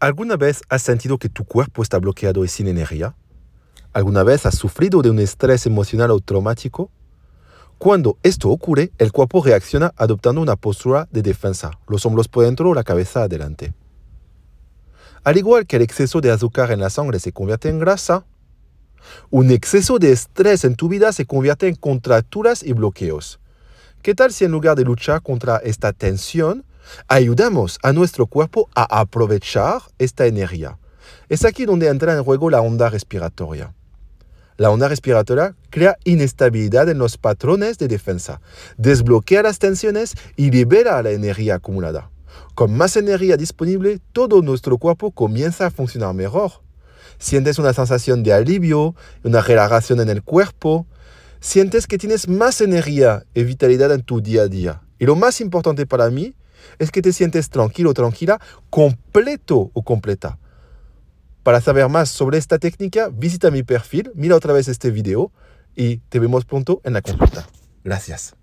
¿Alguna vez has sentido que tu cuerpo está bloqueado y sin energía? ¿Alguna vez has sufrido de un estrés emocional o traumático? Cuando esto ocurre, el cuerpo reacciona adoptando una postura de defensa, los hombros por dentro o la cabeza adelante. Al igual que el exceso de azúcar en la sangre se convierte en grasa, un exceso de estrés en tu vida se convierte en contracturas y bloqueos. ¿Qué tal si en lugar de luchar contra esta tensión, ayudamos a nuestro cuerpo a aprovechar esta energía. Es aquí donde entra en juego la onda respiratoria. La onda respiratoria crea inestabilidad en los patrones de defensa, desbloquea las tensiones y libera la energía acumulada. Con más energía disponible, todo nuestro cuerpo comienza a funcionar mejor. Sientes una sensación de alivio, una relajación en el cuerpo. Sientes que tienes más energía y vitalidad en tu día a día. Y lo más importante para mí es que te sientes tranquilo, o tranquila, completo o completa. Para saber más sobre esta técnica, visita mi perfil, mira otra vez este video y te vemos pronto en la consulta. Gracias.